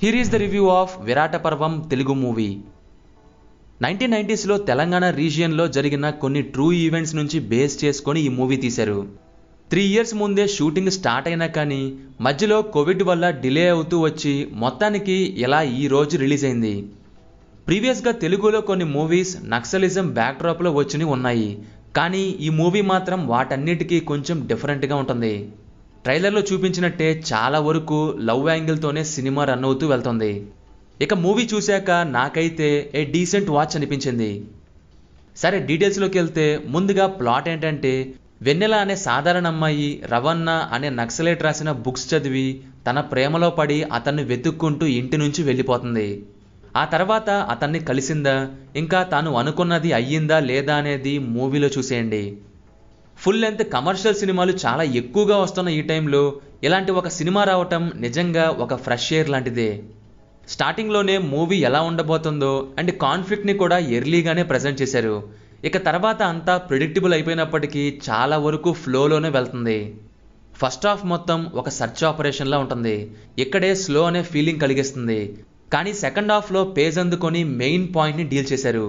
here is the review of Virata Parvam Telugu movie nineteen నైంటీస్లో తెలంగాణ రీజియన్లో జరిగిన కొన్ని ట్రూ ఈవెంట్స్ నుంచి బేస్ చేసుకొని ఈ మూవీ తీశారు త్రీ ఇయర్స్ ముందే షూటింగ్ స్టార్ట్ అయినా కానీ మధ్యలో కోవిడ్ వల్ల డిలే అవుతూ వచ్చి మొత్తానికి ఇలా ఈ రోజు రిలీజ్ అయింది ప్రీవియస్గా తెలుగులో కొన్ని మూవీస్ నక్సలిజం బ్యాక్డ్రాప్లో వచ్చినవి ఉన్నాయి కానీ ఈ మూవీ మాత్రం వాటన్నిటికీ కొంచెం డిఫరెంట్గా ఉంటుంది ట్రైలర్లో చూపించినట్టే చాలా వరకు లవ్ యాంగిల్తోనే సినిమా రన్ అవుతూ వెళ్తుంది ఇక మూవీ చూశాక నాకైతే ఏ డీసెంట్ వాచ్ అనిపించింది సరే డీటెయిల్స్లోకి వెళ్తే ముందుగా ప్లాట్ ఏంటంటే వెన్నెల అనే సాధారణ అమ్మాయి రవన్న అనే నక్సలేట్ రాసిన బుక్స్ చదివి తన ప్రేమలో పడి అతన్ని వెతుక్కుంటూ ఇంటి నుంచి వెళ్ళిపోతుంది ఆ తర్వాత అతన్ని కలిసిందా ఇంకా తాను అనుకున్నది అయ్యిందా లేదా అనేది మూవీలో చూసేయండి ఫుల్ లెంత్ కమర్షియల్ సినిమాలు చాలా ఎక్కువగా వస్తున్న ఈ టైంలో ఇలాంటి ఒక సినిమా రావటం నిజంగా ఒక ఫ్రెష్ ఎయిర్ లాంటిదే స్టార్టింగ్లోనే మూవీ ఎలా ఉండబోతుందో అండ్ కాన్ఫ్లిక్ట్ని కూడా ఎర్లీగానే ప్రజెంట్ చేశారు ఇక తర్వాత అంతా ప్రిడిక్టబుల్ అయిపోయినప్పటికీ చాలా వరకు ఫ్లోలోనే వెళ్తుంది ఫస్ట్ హాఫ్ మొత్తం ఒక సర్చ్ ఆపరేషన్లా ఉంటుంది ఇక్కడే స్లో అనే ఫీలింగ్ కలిగిస్తుంది కానీ సెకండ్ హాఫ్లో పేజ్ అందుకొని మెయిన్ పాయింట్ని డీల్ చేశారు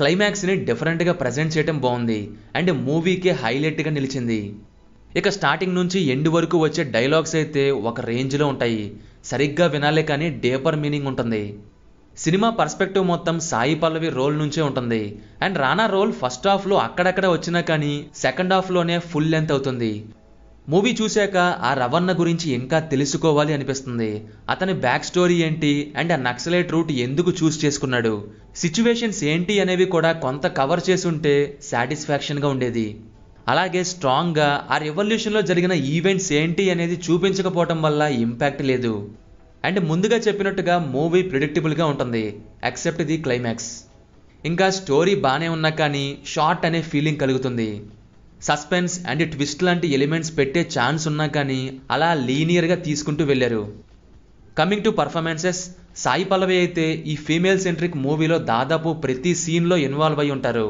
క్లైమాక్స్ని డిఫరెంట్గా ప్రజెంట్ చేయటం బాగుంది అండ్ మూవీకే హైలైట్గా నిలిచింది ఇక స్టార్టింగ్ నుంచి ఎండ్ వరకు వచ్చే డైలాగ్స్ అయితే ఒక రేంజ్లో ఉంటాయి సరిగ్గా వినాలే కానీ డేపర్ మీనింగ్ ఉంటుంది సినిమా పర్స్పెక్టివ్ మొత్తం సాయి పల్లవి రోల్ నుంచే ఉంటుంది అండ్ రానా రోల్ ఫస్ట్ హాఫ్లో అక్కడక్కడ వచ్చినా కానీ సెకండ్ హాఫ్లోనే ఫుల్ లెంత్ అవుతుంది మూవీ చూశాక ఆ రవన్న గురించి ఇంకా తెలుసుకోవాలి అనిపిస్తుంది అతని బ్యాక్ స్టోరీ ఏంటి అండ్ ఆ నక్సలైట్ రూట్ ఎందుకు చూస్ చేసుకున్నాడు సిచ్యువేషన్స్ ఏంటి అనేవి కూడా కొంత కవర్ చేసుంటే సాటిస్ఫాక్షన్గా ఉండేది అలాగే స్ట్రాంగ్గా ఆ రెవల్యూషన్లో జరిగిన ఈవెంట్స్ ఏంటి అనేది చూపించకపోవటం వల్ల ఇంపాక్ట్ లేదు అండ్ ముందుగా చెప్పినట్టుగా మూవీ ప్రిడిక్టబుల్గా ఉంటుంది ఎక్సెప్ట్ ది క్లైమాక్స్ ఇంకా స్టోరీ బాగానే ఉన్నా కానీ షార్ట్ అనే ఫీలింగ్ కలుగుతుంది సస్పెన్స్ అండ్ ట్విస్ట్ లాంటి ఎలిమెంట్స్ పెట్టే ఛాన్స్ ఉన్నా కానీ అలా లీనియర్గా తీసుకుంటూ వెళ్ళారు coming to performances Sai Pallavi అయితే ఈ ఫీమేల్ సెంట్రిక్ మూవీలో దాదాపు ప్రతి సీన్లో ఇన్వాల్వ్ అయి ఉంటారు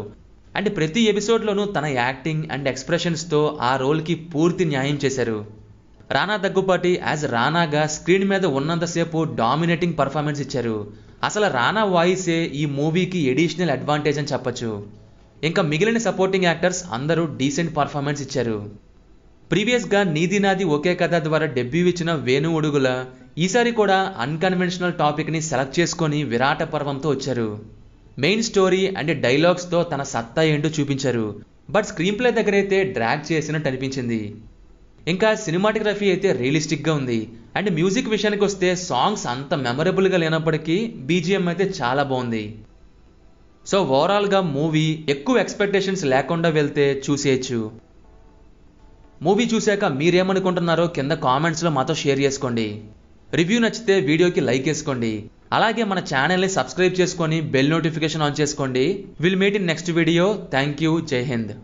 అండ్ ప్రతి ఎపిసోడ్లోనూ తన యాక్టింగ్ అండ్ ఎక్స్ప్రెషన్స్తో ఆ రోల్కి పూర్తి న్యాయం చేశారు రానా దగ్గుపాటి యాజ్ రానాగా స్క్రీన్ మీద ఉన్నంతసేపు డామినేటింగ్ పర్ఫార్మెన్స్ ఇచ్చారు అసలు రానా వాయిసే ఈ మూవీకి ఎడిషనల్ అడ్వాంటేజ్ అని చెప్పచ్చు ఇంకా మిగిలిన సపోర్టింగ్ యాక్టర్స్ అందరూ డీసెంట్ పర్ఫార్మెన్స్ ఇచ్చారు ప్రీవియస్గా నీది నాది ఒకే కథ ద్వారా డెబ్యూ ఇచ్చిన వేణు ఒడుగుల ఈసారి కూడా అన్కన్వెన్షనల్ టాపిక్ని సెలెక్ట్ చేసుకొని విరాట పర్వంతో వచ్చారు మెయిన్ స్టోరీ అండ్ డైలాగ్స్తో తన సత్తా ఏంటో చూపించారు బట్ స్క్రీన్ ప్లే దగ్గరైతే డ్రాగ్ చేసినట్టు అనిపించింది ఇంకా సినిమాటోగ్రఫీ అయితే రియలిస్టిక్గా ఉంది అండ్ మ్యూజిక్ విషయానికి వస్తే సాంగ్స్ అంత మెమరబుల్గా లేనప్పటికీ బీజిఎం అయితే చాలా బాగుంది సో ఓవరాల్గా మూవీ ఎక్కువ ఎక్స్పెక్టేషన్స్ లేకుండా వెళ్తే చూసేయచ్చు మూవీ చూశాక మీరేమనుకుంటున్నారో కింద కామెంట్స్లో మాతో షేర్ చేసుకోండి రివ్యూ నచ్చితే వీడియోకి లైక్ వేసుకోండి అలాగే మన ఛానల్ని సబ్స్క్రైబ్ చేసుకొని బెల్ నోటిఫికేషన్ ఆన్ చేసుకోండి will meet in next video thank you జై హింద్